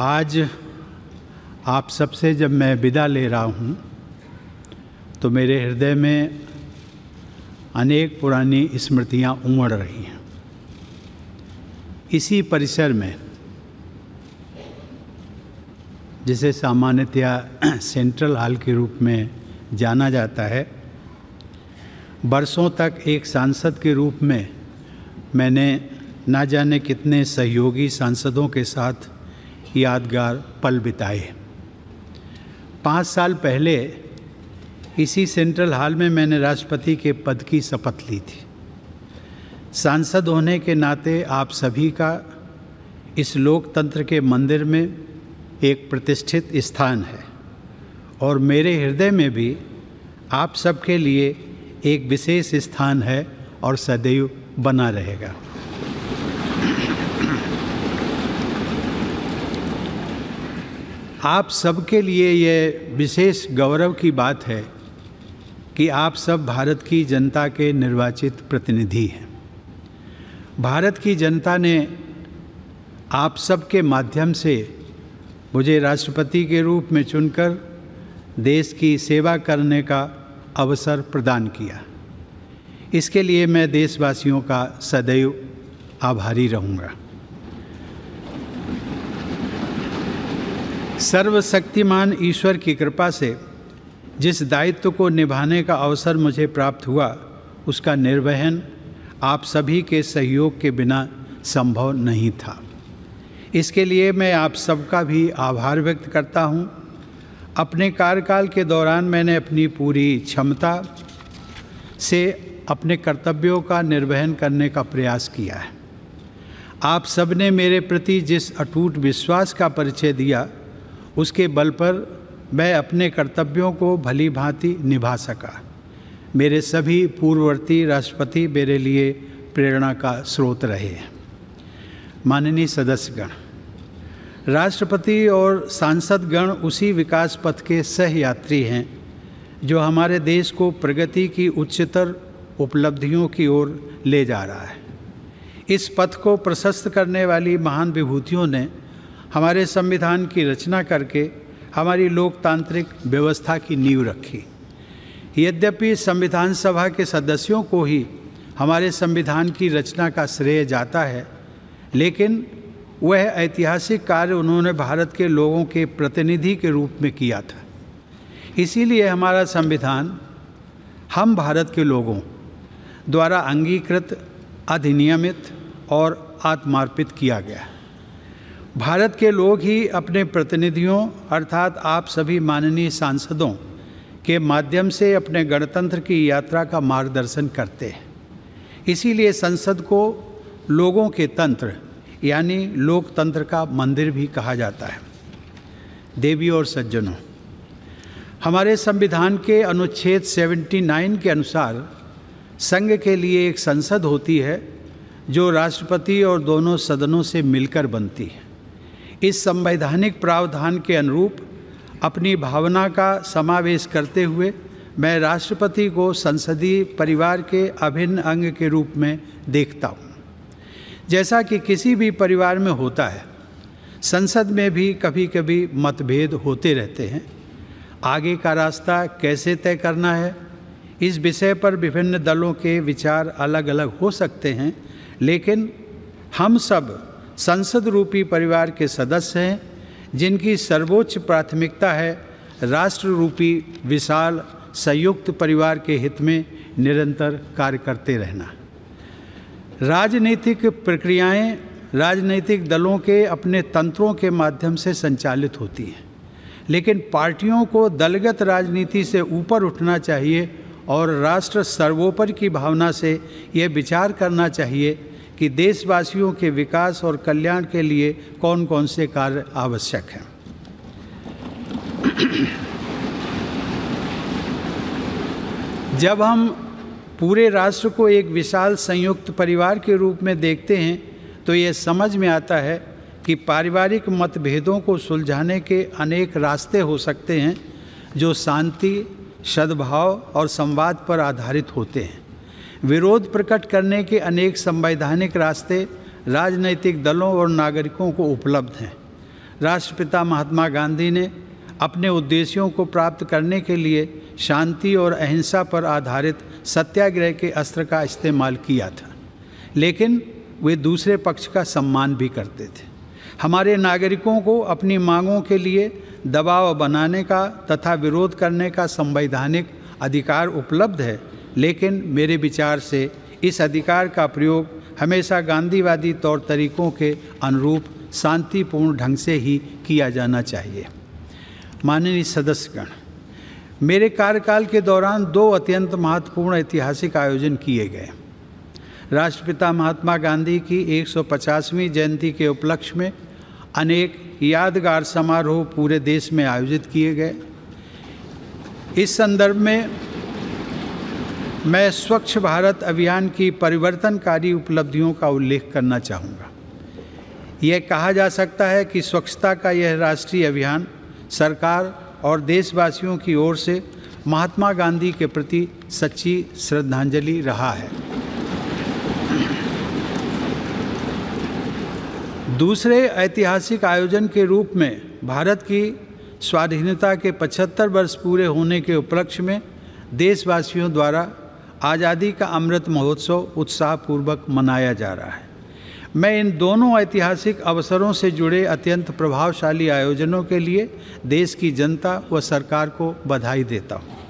आज आप सबसे जब मैं विदा ले रहा हूँ तो मेरे हृदय में अनेक पुरानी स्मृतियाँ उमड़ रही हैं इसी परिसर में जिसे सामान्यतया सेंट्रल हॉल के रूप में जाना जाता है बरसों तक एक सांसद के रूप में मैंने ना जाने कितने सहयोगी सांसदों के साथ यादगार पल बिताए पाँच साल पहले इसी सेंट्रल हॉल में मैंने राष्ट्रपति के पद की शपथ ली थी सांसद होने के नाते आप सभी का इस लोकतंत्र के मंदिर में एक प्रतिष्ठित स्थान है और मेरे हृदय में भी आप सबके लिए एक विशेष स्थान है और सदैव बना रहेगा आप सबके लिए ये विशेष गौरव की बात है कि आप सब भारत की जनता के निर्वाचित प्रतिनिधि हैं भारत की जनता ने आप सबके माध्यम से मुझे राष्ट्रपति के रूप में चुनकर देश की सेवा करने का अवसर प्रदान किया इसके लिए मैं देशवासियों का सदैव आभारी रहूँगा सर्वशक्तिमान ईश्वर की कृपा से जिस दायित्व को निभाने का अवसर मुझे प्राप्त हुआ उसका निर्वहन आप सभी के सहयोग के बिना संभव नहीं था इसके लिए मैं आप सबका भी आभार व्यक्त करता हूँ अपने कार्यकाल के दौरान मैंने अपनी पूरी क्षमता से अपने कर्तव्यों का निर्वहन करने का प्रयास किया है आप सबने मेरे प्रति जिस अटूट विश्वास का परिचय दिया उसके बल पर मैं अपने कर्तव्यों को भली भांति निभा सका मेरे सभी पूर्ववर्ती राष्ट्रपति मेरे लिए प्रेरणा का स्रोत रहे माननीय सदस्यगण राष्ट्रपति और सांसदगण उसी विकास पथ के सहयात्री हैं जो हमारे देश को प्रगति की उच्चतर उपलब्धियों की ओर ले जा रहा है इस पथ को प्रशस्त करने वाली महान विभूतियों ने हमारे संविधान की रचना करके हमारी लोकतांत्रिक व्यवस्था की नींव रखी यद्यपि संविधान सभा के सदस्यों को ही हमारे संविधान की रचना का श्रेय जाता है लेकिन वह ऐतिहासिक कार्य उन्होंने भारत के लोगों के प्रतिनिधि के रूप में किया था इसीलिए हमारा संविधान हम भारत के लोगों द्वारा अंगीकृत अधिनियमित और आत्मार्पित किया गया है भारत के लोग ही अपने प्रतिनिधियों अर्थात आप सभी माननीय सांसदों के माध्यम से अपने गणतंत्र की यात्रा का मार्गदर्शन करते हैं इसीलिए संसद को लोगों के तंत्र यानी लोकतंत्र का मंदिर भी कहा जाता है देवी और सज्जनों हमारे संविधान के अनुच्छेद 79 के अनुसार संघ के लिए एक संसद होती है जो राष्ट्रपति और दोनों सदनों से मिलकर बनती है इस संवैधानिक प्रावधान के अनुरूप अपनी भावना का समावेश करते हुए मैं राष्ट्रपति को संसदीय परिवार के अभिन्न अंग के रूप में देखता हूँ जैसा कि किसी भी परिवार में होता है संसद में भी कभी कभी मतभेद होते रहते हैं आगे का रास्ता कैसे तय करना है इस विषय पर विभिन्न दलों के विचार अलग अलग हो सकते हैं लेकिन हम सब संसद रूपी परिवार के सदस्य हैं जिनकी सर्वोच्च प्राथमिकता है राष्ट्र रूपी विशाल संयुक्त परिवार के हित में निरंतर कार्य करते रहना राजनीतिक प्रक्रियाएं राजनीतिक दलों के अपने तंत्रों के माध्यम से संचालित होती हैं लेकिन पार्टियों को दलगत राजनीति से ऊपर उठना चाहिए और राष्ट्र सर्वोपरि की भावना से यह विचार करना चाहिए कि देशवासियों के विकास और कल्याण के लिए कौन कौन से कार्य आवश्यक हैं जब हम पूरे राष्ट्र को एक विशाल संयुक्त परिवार के रूप में देखते हैं तो ये समझ में आता है कि पारिवारिक मतभेदों को सुलझाने के अनेक रास्ते हो सकते हैं जो शांति सद्भाव और संवाद पर आधारित होते हैं विरोध प्रकट करने के अनेक संवैधानिक रास्ते राजनैतिक दलों और नागरिकों को उपलब्ध हैं राष्ट्रपिता महात्मा गांधी ने अपने उद्देश्यों को प्राप्त करने के लिए शांति और अहिंसा पर आधारित सत्याग्रह के अस्त्र का इस्तेमाल किया था लेकिन वे दूसरे पक्ष का सम्मान भी करते थे हमारे नागरिकों को अपनी मांगों के लिए दबाव बनाने का तथा विरोध करने का संवैधानिक अधिकार उपलब्ध है लेकिन मेरे विचार से इस अधिकार का प्रयोग हमेशा गांधीवादी तौर तरीकों के अनुरूप शांतिपूर्ण ढंग से ही किया जाना चाहिए माननीय सदस्यगण मेरे कार्यकाल के दौरान दो अत्यंत महत्वपूर्ण ऐतिहासिक आयोजन किए गए राष्ट्रपिता महात्मा गांधी की 150वीं जयंती के उपलक्ष्य में अनेक यादगार समारोह पूरे देश में आयोजित किए गए इस संदर्भ में मैं स्वच्छ भारत अभियान की परिवर्तनकारी उपलब्धियों का उल्लेख करना चाहूँगा यह कहा जा सकता है कि स्वच्छता का यह राष्ट्रीय अभियान सरकार और देशवासियों की ओर से महात्मा गांधी के प्रति सच्ची श्रद्धांजलि रहा है दूसरे ऐतिहासिक आयोजन के रूप में भारत की स्वाधीनता के 75 वर्ष पूरे होने के उपलक्ष्य में देशवासियों द्वारा आज़ादी का अमृत महोत्सव उत्साहपूर्वक मनाया जा रहा है मैं इन दोनों ऐतिहासिक अवसरों से जुड़े अत्यंत प्रभावशाली आयोजनों के लिए देश की जनता व सरकार को बधाई देता हूँ